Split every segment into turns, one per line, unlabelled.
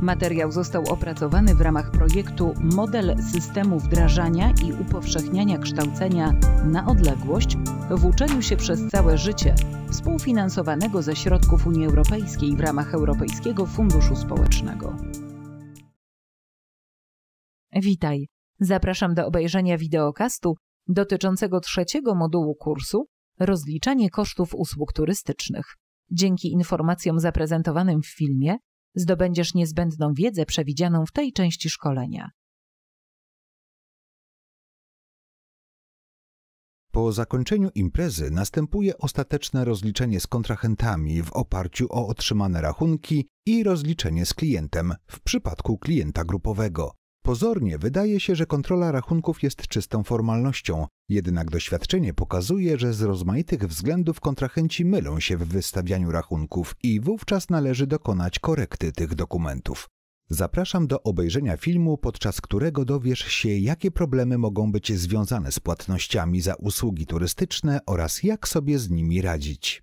Materiał został opracowany w ramach projektu Model systemu wdrażania i upowszechniania kształcenia na odległość w uczeniu się przez całe życie, współfinansowanego ze środków Unii Europejskiej w ramach Europejskiego Funduszu Społecznego. Witaj. Zapraszam do obejrzenia wideokastu dotyczącego trzeciego modułu kursu Rozliczanie kosztów usług turystycznych. Dzięki informacjom zaprezentowanym w filmie zdobędziesz niezbędną wiedzę przewidzianą w tej części szkolenia.
Po zakończeniu imprezy następuje ostateczne rozliczenie z kontrahentami w oparciu o otrzymane rachunki i rozliczenie z klientem w przypadku klienta grupowego. Pozornie wydaje się, że kontrola rachunków jest czystą formalnością, jednak doświadczenie pokazuje, że z rozmaitych względów kontrahenci mylą się w wystawianiu rachunków i wówczas należy dokonać korekty tych dokumentów. Zapraszam do obejrzenia filmu, podczas którego dowiesz się, jakie problemy mogą być związane z płatnościami za usługi turystyczne oraz jak sobie z nimi radzić.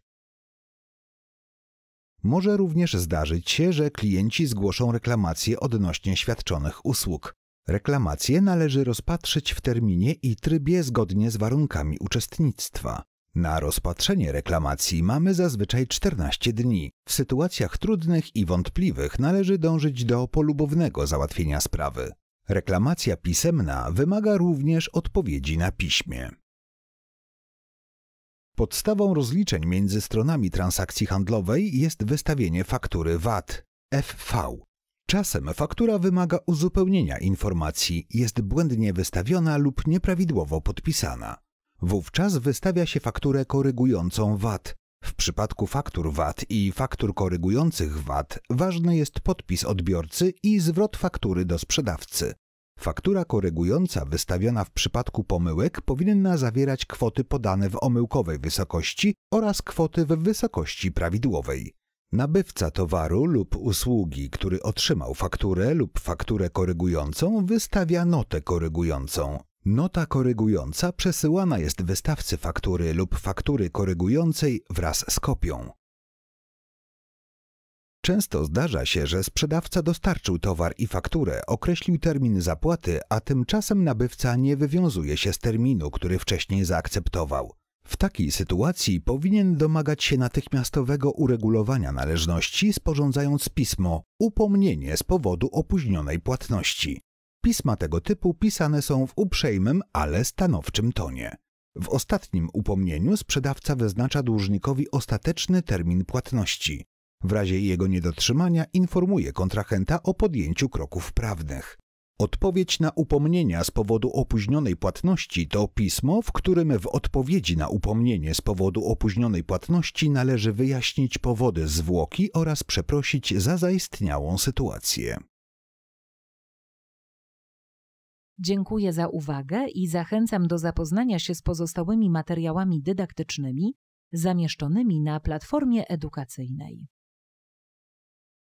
Może również zdarzyć się, że klienci zgłoszą reklamacje odnośnie świadczonych usług. Reklamację należy rozpatrzyć w terminie i trybie zgodnie z warunkami uczestnictwa. Na rozpatrzenie reklamacji mamy zazwyczaj 14 dni. W sytuacjach trudnych i wątpliwych należy dążyć do polubownego załatwienia sprawy. Reklamacja pisemna wymaga również odpowiedzi na piśmie. Podstawą rozliczeń między stronami transakcji handlowej jest wystawienie faktury VAT FV Czasem faktura wymaga uzupełnienia informacji, jest błędnie wystawiona lub nieprawidłowo podpisana. Wówczas wystawia się fakturę korygującą VAT. W przypadku faktur VAT i faktur korygujących VAT ważny jest podpis odbiorcy i zwrot faktury do sprzedawcy. Faktura korygująca wystawiona w przypadku pomyłek powinna zawierać kwoty podane w omyłkowej wysokości oraz kwoty w wysokości prawidłowej. Nabywca towaru lub usługi, który otrzymał fakturę lub fakturę korygującą, wystawia notę korygującą. Nota korygująca przesyłana jest wystawcy faktury lub faktury korygującej wraz z kopią. Często zdarza się, że sprzedawca dostarczył towar i fakturę, określił termin zapłaty, a tymczasem nabywca nie wywiązuje się z terminu, który wcześniej zaakceptował. W takiej sytuacji powinien domagać się natychmiastowego uregulowania należności, sporządzając pismo upomnienie z powodu opóźnionej płatności. Pisma tego typu pisane są w uprzejmym, ale stanowczym tonie. W ostatnim upomnieniu sprzedawca wyznacza dłużnikowi ostateczny termin płatności. W razie jego niedotrzymania informuje kontrahenta o podjęciu kroków prawnych. Odpowiedź na upomnienia z powodu opóźnionej płatności to pismo, w którym w odpowiedzi na upomnienie z powodu opóźnionej płatności należy wyjaśnić powody zwłoki oraz przeprosić za zaistniałą sytuację.
Dziękuję za uwagę i zachęcam do zapoznania się z pozostałymi materiałami dydaktycznymi zamieszczonymi na platformie edukacyjnej.